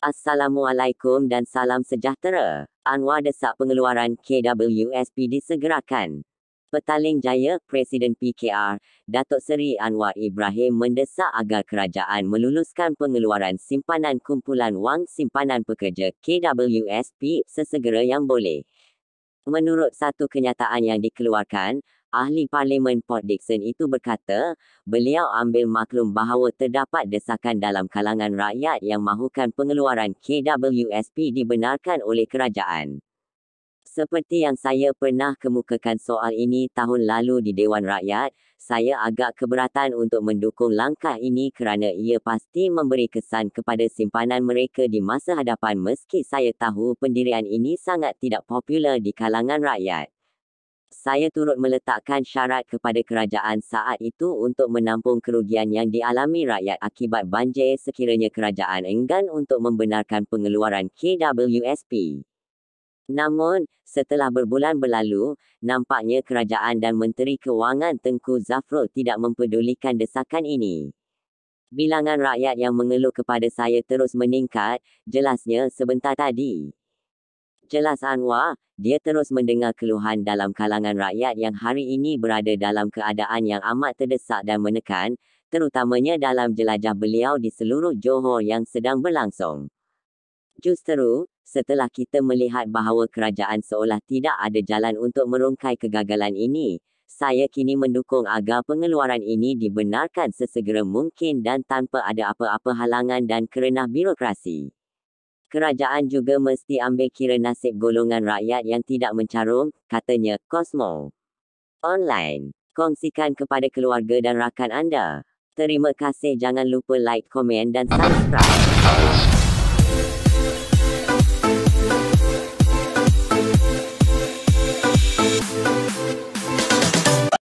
Assalamualaikum dan salam sejahtera. Anwar desak pengeluaran KWSP disegerakan. Petaling Jaya, Presiden PKR, Datuk Seri Anwar Ibrahim mendesak agar kerajaan meluluskan pengeluaran simpanan kumpulan wang simpanan pekerja KWSP sesegera yang boleh. Menurut satu kenyataan yang dikeluarkan, Ahli Parlimen Port Dixon itu berkata, beliau ambil maklum bahawa terdapat desakan dalam kalangan rakyat yang mahukan pengeluaran KWSP dibenarkan oleh kerajaan. Seperti yang saya pernah kemukakan soal ini tahun lalu di Dewan Rakyat, saya agak keberatan untuk mendukung langkah ini kerana ia pasti memberi kesan kepada simpanan mereka di masa hadapan meski saya tahu pendirian ini sangat tidak popular di kalangan rakyat. Saya turut meletakkan syarat kepada kerajaan saat itu untuk menampung kerugian yang dialami rakyat akibat banjir sekiranya kerajaan enggan untuk membenarkan pengeluaran KWSP. Namun, setelah berbulan berlalu, nampaknya kerajaan dan Menteri Kewangan Tengku Zafrul tidak mempedulikan desakan ini. Bilangan rakyat yang mengeluh kepada saya terus meningkat, jelasnya sebentar tadi. Jelas Anwar, dia terus mendengar keluhan dalam kalangan rakyat yang hari ini berada dalam keadaan yang amat terdesak dan menekan, terutamanya dalam jelajah beliau di seluruh Johor yang sedang berlangsung. Justeru, setelah kita melihat bahawa kerajaan seolah tidak ada jalan untuk merungkai kegagalan ini, saya kini mendukung agar pengeluaran ini dibenarkan sesegera mungkin dan tanpa ada apa-apa halangan dan kerenah birokrasi. Kerajaan juga mesti ambil kira nasib golongan rakyat yang tidak mencarum, katanya Cosmo. Online, kongsikan kepada keluarga dan rakan anda. Terima kasih jangan lupa like, komen dan subscribe.